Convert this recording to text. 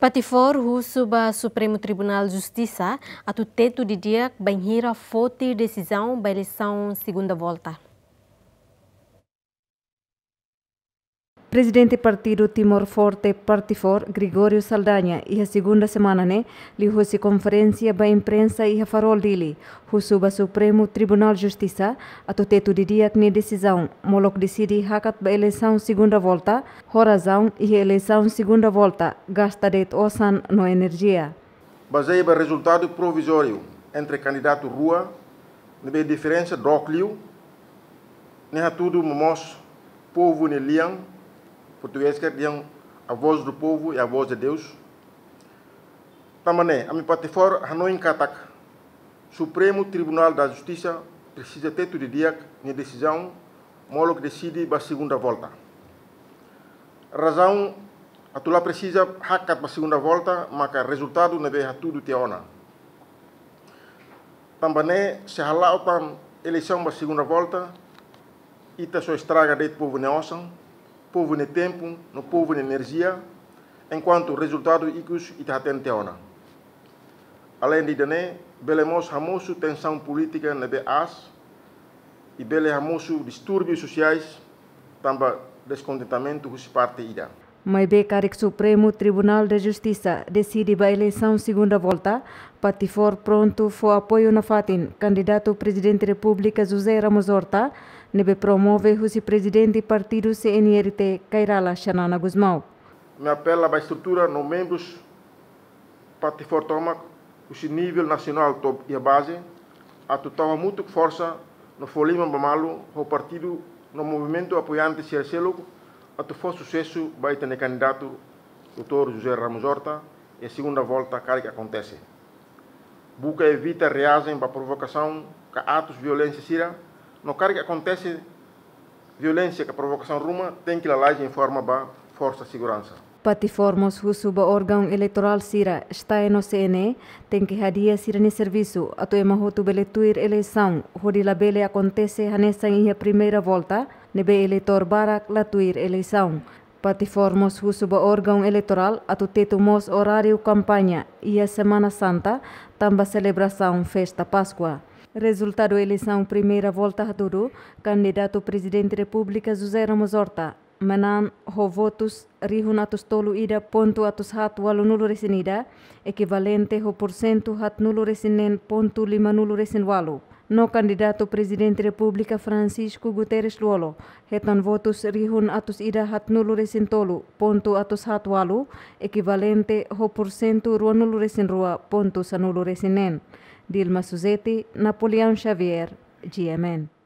Patifor husu ba Supremo Tribunal de Justiça, a teto de dia banhira forte decisão ba eleição segunda volta. presidente partido Timor Forte Partifor, Gregório Saldanha, e a segunda semana né, lhe conferência a imprensa e a farol dele, o Supremo Tribunal Justiça, a teto de dia que decisão, moloc decide hakat ba eleição segunda volta, horazão e eleição segunda volta, gasta de osan no energia. Baseia o resultado provisório entre candidato Rua, na diferença do Clio, nem a tudo mos povo ne liam português que é, é a voz do povo e a voz de Deus. Também, a minha plataforma Hanoi Katak, Supremo Tribunal da Justiça, precisa ter de dia minha decisão, molo que decide para a segunda volta. Razão, a tu lá precisa hakat para a segunda volta, o resultado não veja tudo te ona. Também, se halau para eleição para a segunda volta, ita só estraga de povo neosan, povo de tempo, no povo de energia, enquanto resultado icus itahaten teona. Além de dene, belemos hamosu tensão política na BAS e bele hamosu distúrbios sociais, também descontentamento dos parte ida. Maibe o Supremo Tribunal de Justiça decide a eleição segunda volta. Patifor pronto for apoio na Fatin, candidato presidente da República José Ramos Horta, neve promove o presidente partido CNRT Cairala Xanana Guzmão. Me apela a estrutura no membros Patifor toma o nível nacional top e a base, a total muito força no folima Mamalo, o partido no movimento apoiante Cercelo, Atufou sucesso vai ter candidato doutor José Ramos Horta e a segunda volta cara que acontece. Buca evita reagem para provocação que atos de violência sira. No cara que acontece violência que a provocação ruma tem que lalagem em forma para força de segurança. Plataformas Husuba órgão eleitoral Sira está no CNE tem que radia Sira no serviço, a tua mahotu beletuir eleição, rodila bele acontece nessa em primeira volta, nebe eleitor barak latuir eleição. Patiformos husuba órgão eleitoral atu tetumos horário campanha e a Semana Santa tamba celebração festa Páscoa. Resultado eleição primeira volta duro, candidato presidente República José Ramos Horta, menan votos rihun atus tolu ida pontu atus hat walu nulu resinida, equivalente ho porcento hat nulu resinen pontu lima nulu resin walu. no candidato presidente Republika Francisco Guterres Luolo, hetan votus rihun atus ida hat nulu resin tolu, pontu atus hat walu, ekivalente ho porcento rua nulu resin rua, pontu sanulu resinen. Dilma Suzeti, Napoleon Xavier, GMN.